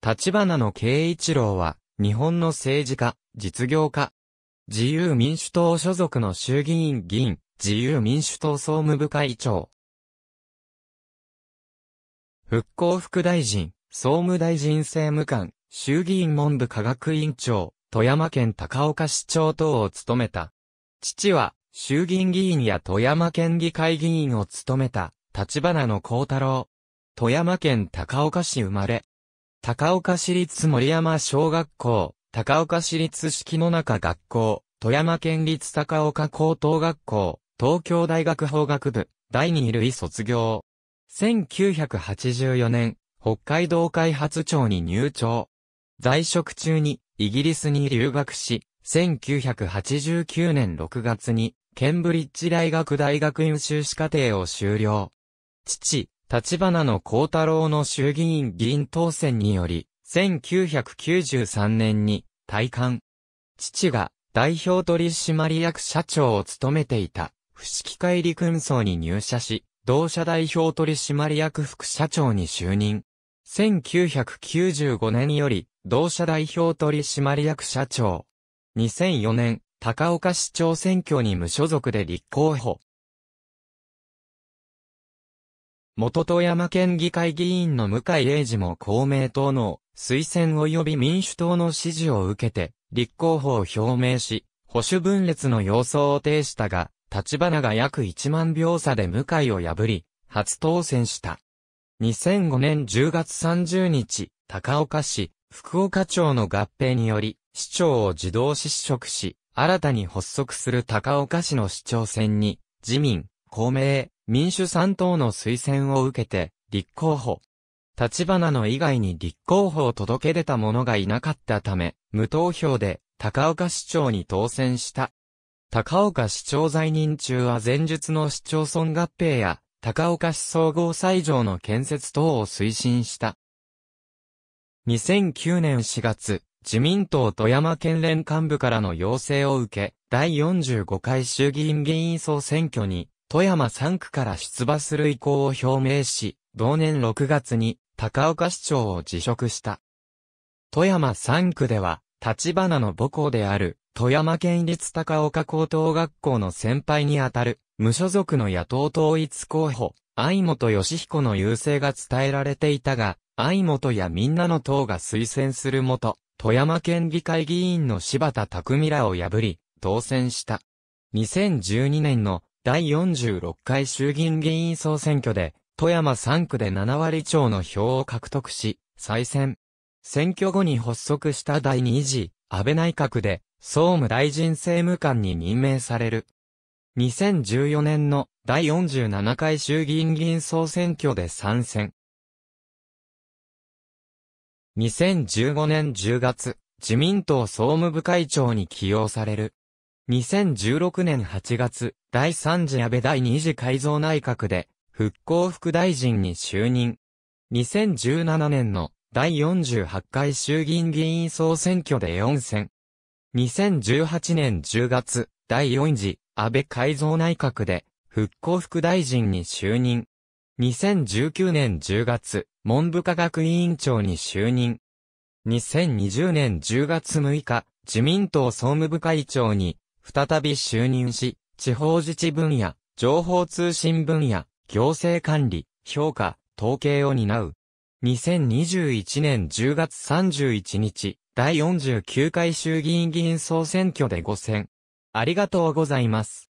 立花の慶一郎は、日本の政治家、実業家、自由民主党所属の衆議院議員、自由民主党総務部会長。復興副大臣、総務大臣政務官、衆議院文部科学委員長、富山県高岡市長等を務めた。父は、衆議院議員や富山県議会議員を務めた、立花の幸太郎。富山県高岡市生まれ、高岡市立森山小学校、高岡市立式の中学校、富山県立高岡高等学校、東京大学法学部、第二類卒業。1984年、北海道開発庁に入庁。在職中に、イギリスに留学し、1989年6月に、ケンブリッジ大学大学院修士課程を修了。父、立花の幸太郎の衆議院議員当選により、1993年に退官。父が代表取締役社長を務めていた、不式会陸運送に入社し、同社代表取締役副社長に就任。1995年より、同社代表取締役社長。2004年、高岡市長選挙に無所属で立候補。元富山県議会議員の向井英二も公明党の推薦及び民主党の支持を受けて、立候補を表明し、保守分裂の様相を呈したが、立花が約1万票差で向井を破り、初当選した。2005年10月30日、高岡市、福岡町の合併により、市長を自動失職し、新たに発足する高岡市の市長選に、自民、公明、民主3党の推薦を受けて、立候補。立花の以外に立候補を届け出た者がいなかったため、無投票で高岡市長に当選した。高岡市長在任中は前述の市町村合併や高岡市総合斎場の建設等を推進した。2009年4月、自民党富山県連幹部からの要請を受け、第45回衆議院議員総選挙に富山3区から出馬する意向を表明し、同年6月に高岡市長を辞職した。富山3区では、立花の母校である、富山県立高岡高等学校の先輩にあたる、無所属の野党統一候補、相本義彦の優勢が伝えられていたが、相本やみんなの党が推薦するもと、富山県議会議員の柴田匠らを破り、当選した。2012年の第46回衆議院議員総選挙で、富山3区で7割超の票を獲得し、再選。選挙後に発足した第2次、安倍内閣で、総務大臣政務官に任命される。2014年の第47回衆議院議員総選挙で参戦。2015年10月、自民党総務部会長に起用される。2016年8月、第3次安倍第2次改造内閣で、復興副大臣に就任。2017年の第48回衆議院議員総選挙で4選。2018年10月、第4次安倍改造内閣で復興副大臣に就任。2019年10月、文部科学委員長に就任。2020年10月6日、自民党総務部会長に再び就任し、地方自治分野、情報通信分野、行政管理、評価、統計を担う。2021年10月31日、第49回衆議院議員総選挙で5選。ありがとうございます。